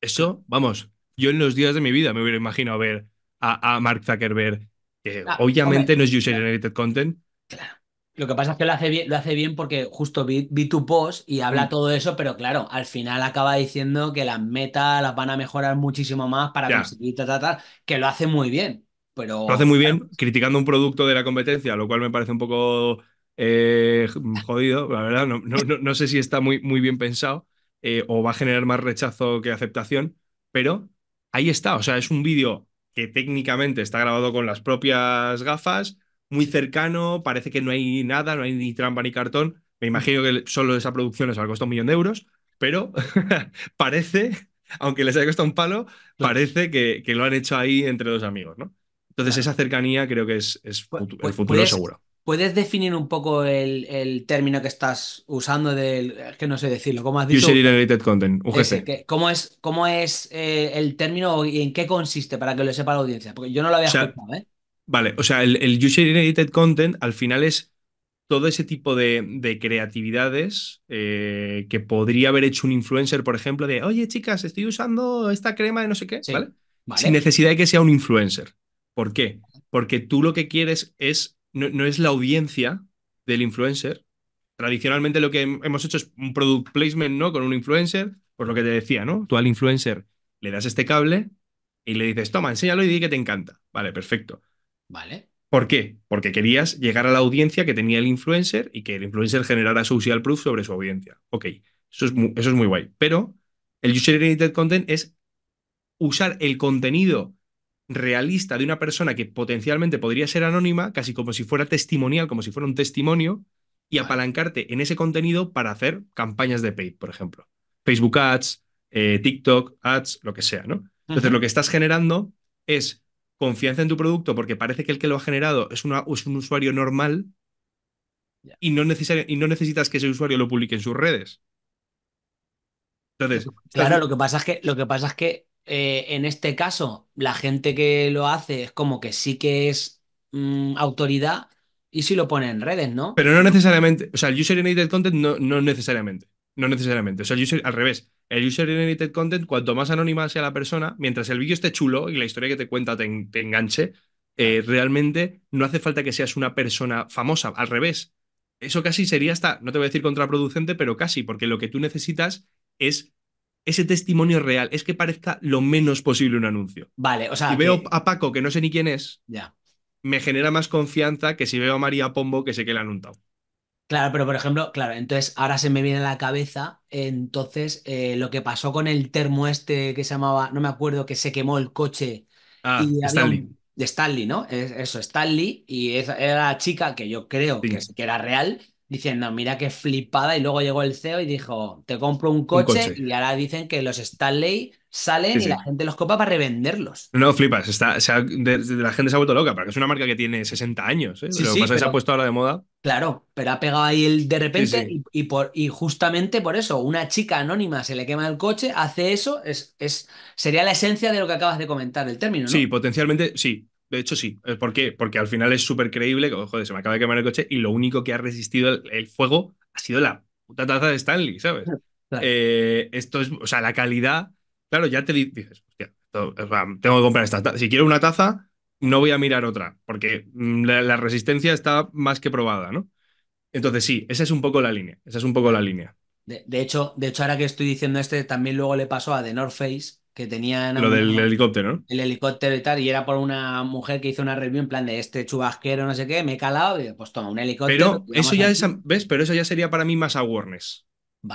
Eso, vamos, yo en los días de mi vida me hubiera imaginado ver a, Mark Zuckerberg, que ah, obviamente no es user-generated content, claro. Lo que pasa es que lo hace bien, lo hace bien porque justo vi, tu post y habla mm. todo eso, pero claro, al final acaba diciendo que las metas las van a mejorar muchísimo más para conseguir tal, tal, que lo hace muy bien. Pero... Lo hace muy bien criticando un producto de la competencia, lo cual me parece un poco eh, jodido, la verdad. No, no, sé si está muy, muy bien pensado eh, o va a generar más rechazo que aceptación, pero ahí está. O sea, es un vídeo que técnicamente está grabado con las propias gafas, muy cercano, parece que no hay nada, no hay ni trampa ni cartón. Me mm. imagino que solo esa producción les ha costado un millón de euros, pero parece, aunque les haya costado un palo, parece que, lo han hecho ahí entre dos amigos, ¿no? Entonces esa cercanía creo que es, el pues, futuro seguro. ¿Puedes definir un poco el, término que estás usando del... que no sé decirlo, ¿cómo has dicho? User Content, UGC. ¿Cómo es, cómo es eh, el término y en qué consiste para que lo sepa la audiencia? Porque yo no lo había escuchado, ¿eh? Vale, o sea, el, el User Generated Content al final es todo ese tipo de, creatividades eh, que podría haber hecho un influencer, por ejemplo, de, oye chicas, estoy usando esta crema de no sé qué, ¿vale? Sin necesidad de que sea un influencer. ¿Por qué? Porque tú lo que quieres es, no, es la audiencia del influencer. Tradicionalmente lo que hemos hecho es un product placement, ¿no? Con un influencer, Por lo que te decía, ¿no? Tú al influencer le das este cable y le dices, toma, enséñalo y di que te encanta. Vale, perfecto. Vale. ¿Por qué? Porque querías llegar a la audiencia que tenía el influencer y que el influencer generara social proof sobre su audiencia. Ok, eso es muy, eso es muy guay. Pero el user-generated content es usar el contenido realista de una persona que potencialmente podría ser anónima, casi como si fuera testimonial, como si fuera un testimonio, y apalancarte en ese contenido para hacer campañas de paid, por ejemplo. Facebook Ads, eh, TikTok Ads, lo que sea, ¿no? Entonces, lo que estás generando es confianza en tu producto porque parece que el que lo ha generado es, un usuario normal y, no no necesitas que ese usuario lo publique en sus redes. Entonces. Claro, lo que pasa es que, lo que, pasa es que eh, en este caso, la gente que lo hace es como que sí que es mm, autoridad y sí lo pone en redes, ¿no? Pero no necesariamente. O sea, el user-generated content no, no necesariamente. No necesariamente. O sea, al revés el user generated content, cuanto más anónima sea la persona, mientras el vídeo esté chulo y la historia que te cuenta te, enganche, eh, realmente no hace falta que seas una persona famosa, al revés. Eso casi sería hasta, no te voy a decir contraproducente, pero casi, porque lo que tú necesitas es ese testimonio real, es que parezca lo menos posible un anuncio. Vale, o sea. Si veo a Paco, que no sé ni quién es, ya. me genera más confianza que si veo a María Pombo, que sé que le han untado. Claro, pero por ejemplo, claro, entonces ahora se me viene a la cabeza, entonces, eh, lo que pasó con el termo este que se llamaba, no me acuerdo, que se quemó el coche. de ah, Stanley, ¿no? eso, Stanley, y esa era la chica que yo creo que, era real, diciendo, mira qué flipada, y luego llegó el CEO y dijo, te compro un coche. y ahora dicen que los Stanley salen y la gente los copa para revenderlos. No, flipas, está, de, la gente se ha vuelto loca, porque es una marca que tiene 60 años, ¿eh? lo que pasa que se ha puesto ahora de moda. Claro, pero ha pegado ahí el de repente y, justamente por eso, una chica anónima se le quema el coche, hace eso, es, es, sería la esencia de lo que acabas de comentar, el término, ¿no? Sí, potencialmente sí. De hecho, sí. Eh, ¿Por qué? Porque al final es súper creíble que, joder, se me acaba de quemar el coche y lo único que ha resistido el, fuego ha sido la puta taza de Stanley, ¿sabes? Eh, esto es, o sea, la calidad claro, ya te dices, hostia, tengo que comprar esta taza. Si quiero una taza, no voy a mirar otra, porque mm, la, resistencia está más que probada, ¿no? Entonces sí, esa es un poco la línea, esa es un poco la línea. De, hecho, de hecho, ahora que estoy diciendo este, también luego le pasó a The North Face, que tenían... Lo del helicóptero, ¿no? El helicóptero y tal, y era por una mujer que hizo una review en plan de este chubasquero, no sé qué, me he calado, y pues toma, un helicóptero... Pero eso ya es, ¿ves? Pero eso ya sería para mí más awareness.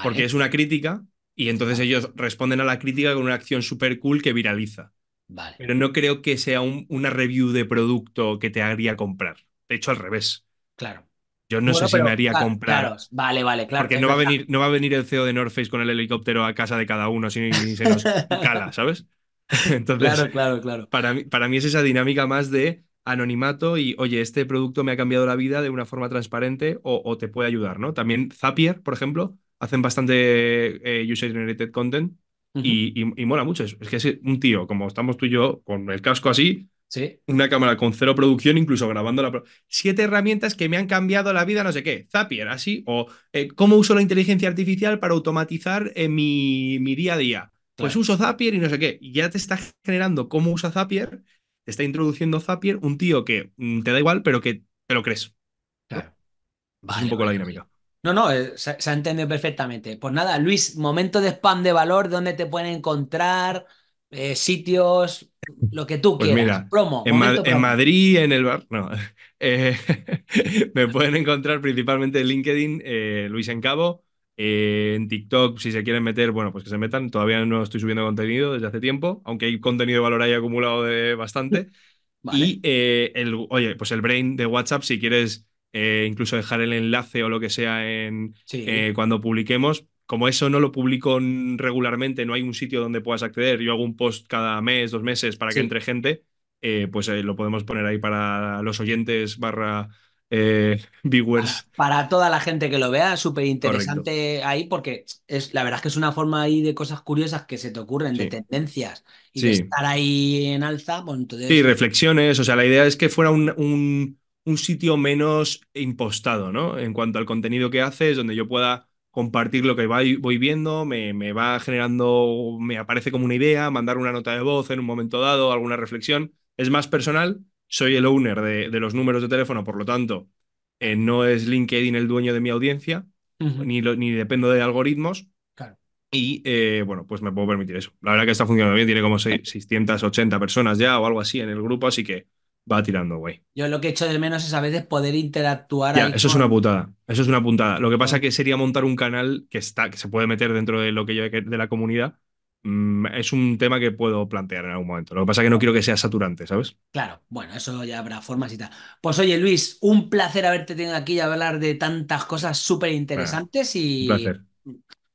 Porque es una crítica y entonces ellos responden a la crítica con una acción súper cool que viraliza. Vale. Pero no creo que sea una review de producto que te haría comprar. De hecho, al revés. Claro. Yo no sé si me haría comprar. Claro, vale, vale, claro. Porque no va, a venir, no va a venir el CEO de North Face con el helicóptero a casa de cada uno si se nos cala, ¿sabes? Entonces, claro, claro, claro. Para mí, para mí es esa dinámica más de anonimato y, oye, este producto me ha cambiado la vida de una forma transparente o, o te puede ayudar, ¿no? También Zapier, por ejemplo, hacen bastante eh, user-generated content y, y, mola mucho. Es, es que es un tío, como estamos tú y yo, con el casco así, una cámara con cero producción, incluso grabando la... Siete herramientas que me han cambiado la vida, no sé qué. Zapier, así, o eh, cómo uso la inteligencia artificial para automatizar eh, mi, día a día. Pues uso Zapier y no sé qué. Y ya te está generando cómo usa Zapier, te está introduciendo Zapier, un tío que mm, te da igual, pero que te lo crees. Claro. un poco la dinámica. No, no, eh, se, ha entendido perfectamente. Pues nada, Luis, momento de spam de valor, ¿dónde te pueden encontrar? Eh, sitios, lo que tú pues quieras. Mira, promo, en, Madrid, en el bar, no. Eh, me pueden encontrar principalmente en LinkedIn, Luis en Cabo, en TikTok, si se quieren meter, bueno, pues que se metan. Todavía no estoy subiendo contenido desde hace tiempo, aunque hay contenido de valor ahí acumulado de bastante. Y el, oye, pues el brain de WhatsApp, si quieres eh, incluso dejar el enlace o lo que sea en, eh, cuando publiquemos. Como eso no lo publico regularmente, no hay un sitio donde puedas acceder. Yo hago un post cada mes, dos meses para que entre gente. Eh, pues lo podemos poner ahí para los oyentes barra viewers. Para, toda la gente que lo vea, súper interesante ahí, porque es, la verdad es que es una forma ahí de cosas curiosas que se te ocurren, de tendencias, y de estar ahí en alza. Pues entonces... Sí, reflexiones, o sea, la idea es que fuera un, un sitio menos impostado, ¿no? En cuanto al contenido que haces, donde yo pueda compartir lo que voy viendo, me, va generando, me aparece como una idea, mandar una nota de voz en un momento dado, alguna reflexión. Es más personal, soy el owner de, los números de teléfono, por lo tanto, eh, no es LinkedIn el dueño de mi audiencia, ni, ni dependo de algoritmos. Y eh, bueno, pues me puedo permitir eso. La verdad que está funcionando bien, tiene como 680 personas ya o algo así en el grupo, así que va tirando, güey. Yo lo que he hecho de menos es a veces poder interactuar. eso es una putada. Eso es una puntada. Lo que pasa que sería montar un canal que está, que se puede meter dentro de lo que yo de la comunidad. Mm, es un tema que puedo plantear en algún momento. Lo que pasa es que no quiero que sea saturante, ¿sabes? Claro, bueno, eso ya habrá formas y tal. Pues oye, Luis, un placer haberte tenido aquí y hablar de tantas cosas súper interesantes y. Un placer.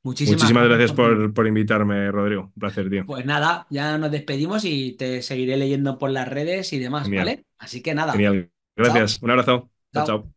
Muchísimas, gracias por, por, invitarme, Rodrigo. Un placer, tío. Pues nada, ya nos despedimos y te seguiré leyendo por las redes y demás, ¿vale? Así que nada. Genial. Gracias. Un abrazo. chao. chao.